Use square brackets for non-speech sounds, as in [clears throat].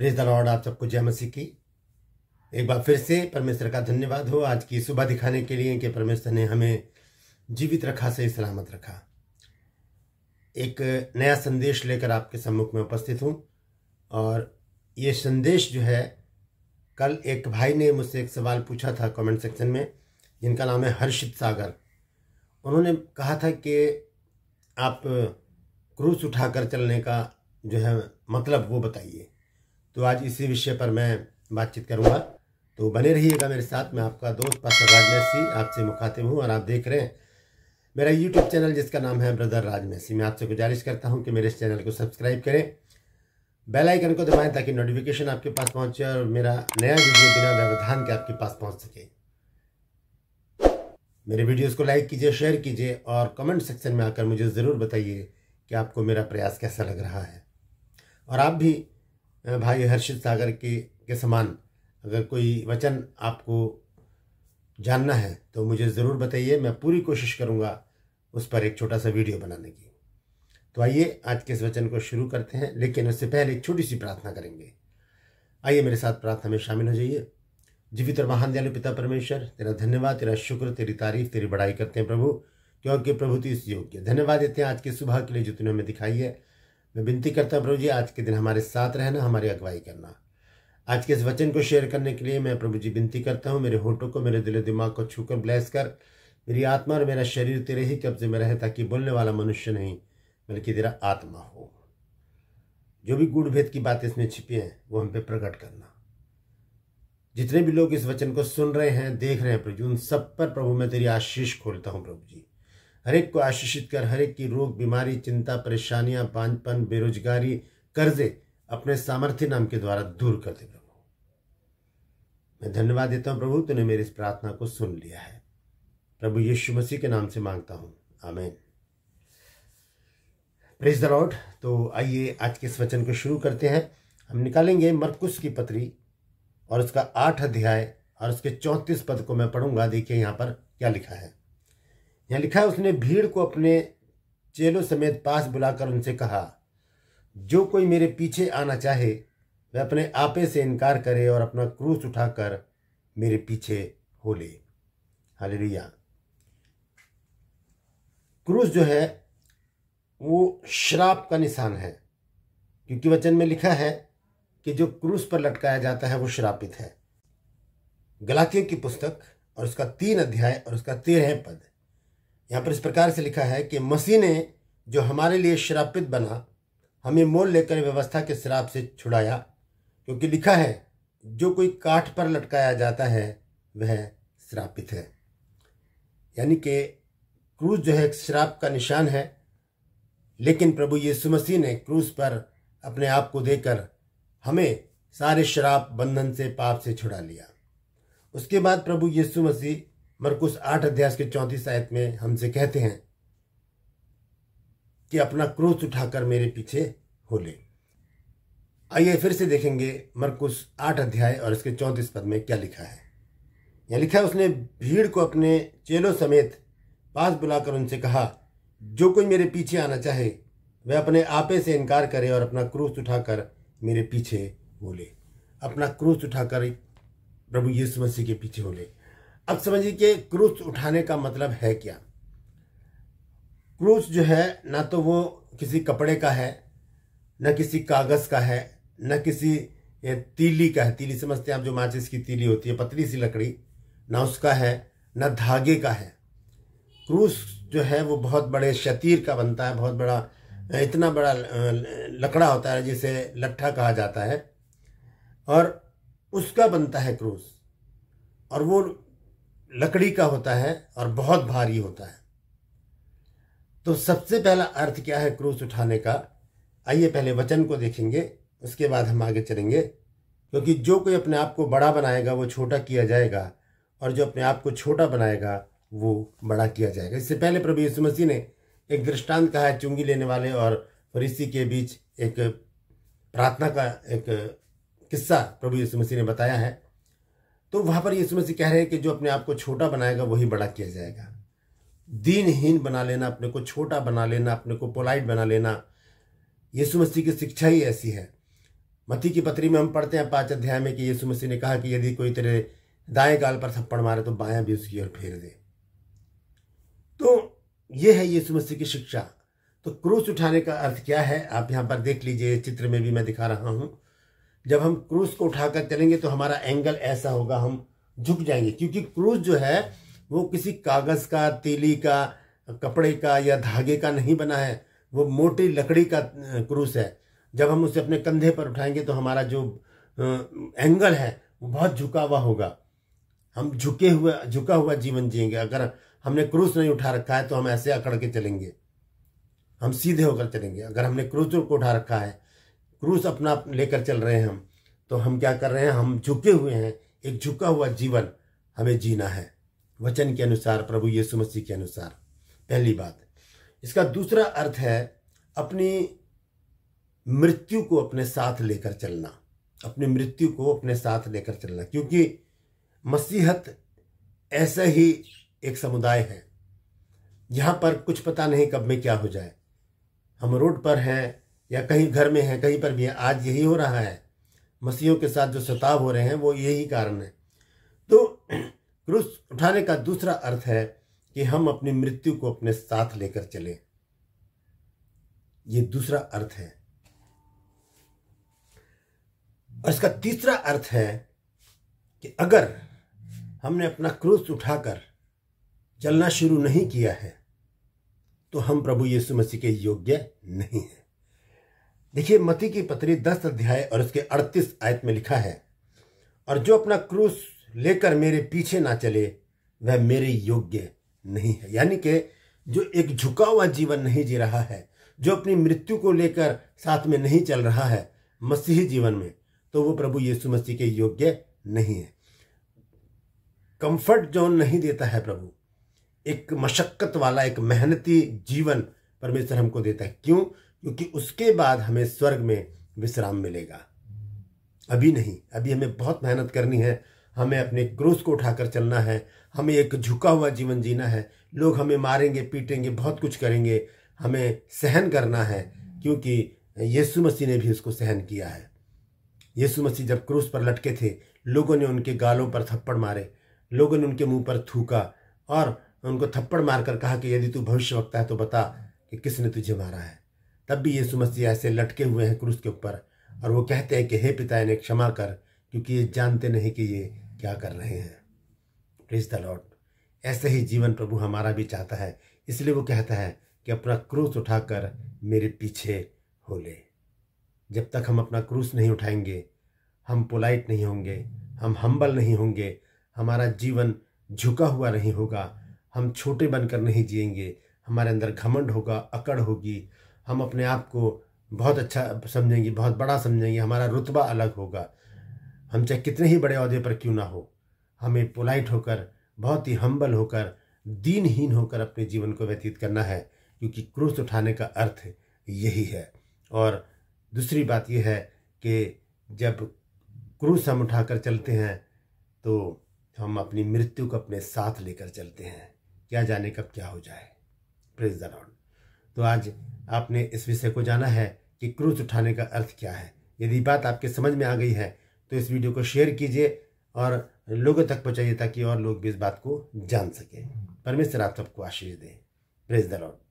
praise the Lord आप सबको जय मसीह की एक बार फिर से परमेश्वर का धन्यवाद हो आज की सुबह दिखाने के लिए कि परमेश्वर ने हमें जीवित रखा सही सलामत रखा एक नया संदेश लेकर आपके सम्मुख में उपस्थित हूँ और ये संदेश जो है कल एक भाई ने मुझसे एक सवाल पूछा था कमेंट सेक्शन में जिनका नाम है हर्षित सागर उन्होंने कहा था कि आप क्रूस उठाकर चलने का जो है मतलब वो बताइए तो आज इसी विषय पर मैं बातचीत करूँगा तो बने रहिएगा मेरे साथ मैं आपका दोस्त पास्टर राज मैसी आपसे मुखातिब हूँ और आप देख रहे हैं मेरा यूट्यूब चैनल जिसका नाम है ब्रदर राज मैसी मैं आपसे गुजारिश करता हूँ कि मेरे इस चैनल को सब्सक्राइब करें बेल आइकन को दबाएं ताकि नोटिफिकेशन आपके पास पहुंचे और मेरा नया वीडियो बिना व्यवधान के आपके पास पहुँच सके मेरे वीडियोज़ को लाइक कीजिए शेयर कीजिए और कमेंट सेक्शन में आकर मुझे ज़रूर बताइए कि आपको मेरा प्रयास कैसा लग रहा है और आप भी भाई हर्षित सागर के के समान अगर कोई वचन आपको जानना है तो मुझे ज़रूर बताइए मैं पूरी कोशिश करूँगा उस पर एक छोटा सा वीडियो बनाने की तो आइए आज के इस वचन को शुरू करते हैं लेकिन उससे पहले एक छोटी सी प्रार्थना करेंगे आइए मेरे साथ प्रार्थना में शामिल हो जाइए जीवित और महान दयालु पिता परमेश्वर तेरा धन्यवाद तेरा शुक्र तेरी तारीफ तेरी बड़ाई करते हैं प्रभु क्योंकि प्रभु तो इस योग्य धन्यवाद देते हैं आज के सुबह के लिए जो हमें दिखाई है मैं विनती करता हूँ प्रभु जी आज के दिन हमारे साथ रहना हमारी अगुवाई करना आज के इस वचन को शेयर करने के लिए मैं प्रभु जी विनती करता हूँ मेरे होठों को मेरे दिलो दिमाग को छूकर ब्लेस कर मेरी आत्मा और मेरा शरीर तेरे ही कब्जे में रहे ताकि बोलने वाला मनुष्य नहीं बल्कि तेरा आत्मा हो जो भी गुण भेद की बातें इसमें छिपी हैं वो हम पे प्रकट करना जितने भी लोग इस वचन को सुन रहे हैं देख रहे हैं प्रभु उन सब पर प्रभु मैं तेरी आशीष खोलता हूँ प्रभु जी हरेक को आशीषित कर हरेक की रोग बीमारी चिंता परेशानियां बांझपन बेरोजगारी कर्जे अपने सामर्थ्य नाम के द्वारा दूर कर दे प्रभु मैं धन्यवाद देता हूं प्रभु तूने मेरी इस प्रार्थना को सुन लिया है प्रभु यीशु मसीह के नाम से मांगता हूं आमेन प्रेज द लॉर्ड तो आइए आज के इस वचन को शुरू करते हैं हम निकालेंगे मरकुश की पत्री और उसका आठ अध्याय और उसके चौंतीस पद को मैं पढ़ूंगा देखिए यहाँ पर क्या लिखा है यहाँ लिखा है उसने भीड़ को अपने चेलों समेत पास बुलाकर उनसे कहा जो कोई मेरे पीछे आना चाहे वह अपने आपे से इनकार करे और अपना क्रूस उठाकर मेरे पीछे हो ले हालेलुया क्रूस जो है वो श्राप का निशान है क्योंकि वचन में लिखा है कि जो क्रूस पर लटकाया जाता है वो श्रापित है गलातियों की पुस्तक और उसका तीन अध्याय और उसका तेरह पद यहाँ पर इस प्रकार से लिखा है कि मसीह ने जो हमारे लिए श्रापित बना हमें मोल लेकर व्यवस्था के श्राप से छुड़ाया क्योंकि लिखा है जो कोई काठ पर लटकाया जाता है वह श्रापित है यानी कि क्रूज जो है एक श्राप का निशान है लेकिन प्रभु यीशु मसीह ने क्रूज पर अपने आप को देकर हमें सारे श्राप बंधन से पाप से छुड़ा लिया उसके बाद प्रभु यीशु मसीह मरकुस आठ अध्यास के चौंतीस आयत में हमसे कहते हैं कि अपना क्रोध उठाकर मेरे पीछे हो ले आइए फिर से देखेंगे मरकुस आठ अध्याय और इसके चौंतीस पद में क्या लिखा है यह लिखा है उसने भीड़ को अपने चेलों समेत पास बुलाकर उनसे कहा जो कोई मेरे पीछे आना चाहे वह अपने आपे से इनकार करे और अपना क्रूस उठाकर मेरे पीछे हो ले अपना क्रूस उठाकर प्रभु यीशु मसीह के पीछे हो ले अब समझिए कि क्रूस उठाने का मतलब है क्या क्रूस जो है ना तो वो किसी कपड़े का है ना किसी कागज़ का है ना किसी तीली का है तीली समझते हैं आप जो माचिस की तीली होती है पतली सी लकड़ी ना उसका है ना धागे का है क्रूस जो है वो बहुत बड़े शतीर का बनता है बहुत बड़ा इतना बड़ा लकड़ा होता है जिसे लट्ठा कहा जाता है और उसका बनता है क्रूस और वो लकड़ी का होता है और बहुत भारी होता है तो सबसे पहला अर्थ क्या है क्रूस उठाने का आइए पहले वचन को देखेंगे उसके बाद हम आगे चलेंगे क्योंकि जो कोई अपने आप को बड़ा बनाएगा वो छोटा किया जाएगा और जो अपने आप को छोटा बनाएगा वो बड़ा किया जाएगा इससे पहले प्रभु यीशु मसीह ने एक दृष्टांत कहा है चुंगी लेने वाले और फरीसी के बीच एक प्रार्थना का एक किस्सा प्रभु यीशु मसीह ने बताया है तो वहाँ पर यीशु मसीह कह रहे हैं कि जो अपने आप को छोटा बनाएगा वही बड़ा किया जाएगा दीनहीन बना लेना अपने को छोटा बना लेना अपने को पोलाइट बना लेना यीशु मसीह की शिक्षा ही ऐसी है मती की पत्री में हम पढ़ते हैं पाँच अध्याय में कि यीशु मसीह ने कहा कि यदि कोई तेरे दाएं गाल पर थप्पड़ मारे तो बायां भी उसकी ओर फेर दे तो ये है यीशु मसीह की शिक्षा तो क्रूस उठाने का अर्थ क्या है आप यहाँ पर देख लीजिए चित्र में भी मैं दिखा रहा हूँ जब हम क्रूज को उठाकर चलेंगे तो हमारा एंगल ऐसा होगा हम झुक जाएंगे क्योंकि क्रूज जो है वो किसी कागज़ का तीली का कपड़े का या धागे का नहीं बना है वो मोटी लकड़ी का क्रूस है जब हम उसे अपने कंधे पर उठाएंगे तो हमारा जो एंगल है वो बहुत झुका हुआ होगा हम झुके हुए झुका हुआ जीवन जिएंगे अगर हमने क्रूस नहीं उठा रखा है तो हम ऐसे अकड़ के चलेंगे हम सीधे होकर चलेंगे अगर हमने क्रूज को उठा रखा है क्रूस अपना लेकर चल रहे हैं हम तो हम क्या कर रहे हैं हम झुके हुए हैं एक झुका हुआ जीवन हमें जीना है वचन के अनुसार प्रभु यीशु मसीह के अनुसार पहली बात इसका दूसरा अर्थ है अपनी मृत्यु को अपने साथ लेकर चलना अपनी मृत्यु को अपने साथ लेकर चलना क्योंकि मसीहत ऐसा ही एक समुदाय है यहाँ पर कुछ पता नहीं कब में क्या हो जाए हम रोड पर हैं या कहीं घर में है कहीं पर भी है आज यही हो रहा है मसीहों के साथ जो सताव हो रहे हैं वो यही कारण है तो [clears throat] क्रूस उठाने का दूसरा अर्थ है कि हम अपनी मृत्यु को अपने साथ लेकर चले ये दूसरा अर्थ है और इसका तीसरा अर्थ है कि अगर हमने अपना क्रूस उठाकर चलना शुरू नहीं किया है तो हम प्रभु यीशु मसीह के योग्य नहीं हैं देखिए मती की पत्री दस अध्याय और उसके अड़तीस आयत में लिखा है और जो अपना क्रूस लेकर मेरे पीछे ना चले वह मेरे योग्य नहीं है यानी कि जो एक झुका हुआ जीवन नहीं जी रहा है जो अपनी मृत्यु को लेकर साथ में नहीं चल रहा है मसीही जीवन में तो वो प्रभु यीशु मसीह के योग्य नहीं है कंफर्ट जोन नहीं देता है प्रभु एक मशक्क़त वाला एक मेहनती जीवन परमेश्वर हमको देता है क्यों क्योंकि उसके बाद हमें स्वर्ग में विश्राम मिलेगा अभी नहीं अभी हमें बहुत मेहनत करनी है हमें अपने क्रोध को उठाकर चलना है हमें एक झुका हुआ जीवन जीना है लोग हमें मारेंगे पीटेंगे बहुत कुछ करेंगे हमें सहन करना है क्योंकि यीशु मसीह ने भी उसको सहन किया है यीशु मसीह जब क्रूस पर लटके थे लोगों ने उनके गालों पर थप्पड़ मारे लोगों ने उनके मुंह पर थूका और उनको थप्पड़ मारकर कहा कि यदि तू भविष्य वक्ता है तो बता कि किसने तुझे मारा है तब भी यीशु मसीह ऐसे लटके हुए हैं क्रूस के ऊपर और वो कहते हैं कि हे पिता इन्हें क्षमा कर क्योंकि ये जानते नहीं कि ये क्या कर रहे हैं प्लीज द लॉर्ड ऐसे ही जीवन प्रभु हमारा भी चाहता है इसलिए वो कहता है कि अपना क्रूस उठाकर मेरे पीछे हो ले जब तक हम अपना क्रूस नहीं उठाएंगे हम पोलाइट नहीं होंगे हम हम्बल नहीं होंगे हमारा जीवन झुका हुआ नहीं होगा हम छोटे बनकर नहीं जिएंगे हमारे अंदर घमंड होगा अकड़ होगी हम अपने आप को बहुत अच्छा समझेंगे बहुत बड़ा समझेंगे हमारा रुतबा अलग होगा हम चाहे कितने ही बड़े अहदे पर क्यों ना हो हमें पोलाइट होकर बहुत ही हम्बल होकर दीनहीन होकर अपने जीवन को व्यतीत करना है क्योंकि क्रूस उठाने का अर्थ यही है और दूसरी बात यह है कि जब क्रूस हम उठाकर चलते हैं तो हम अपनी मृत्यु को अपने साथ लेकर चलते हैं क्या जाने कब क्या हो जाए प्रेज द लॉर्ड तो आज आपने इस विषय को जाना है कि क्रूज उठाने का अर्थ क्या है यदि बात आपके समझ में आ गई है तो इस वीडियो को शेयर कीजिए और लोगों तक पहुँचाइए ताकि और लोग भी इस बात को जान सकें परमेश्वर आप सबको आशीष दें प्रेज द लॉर्ड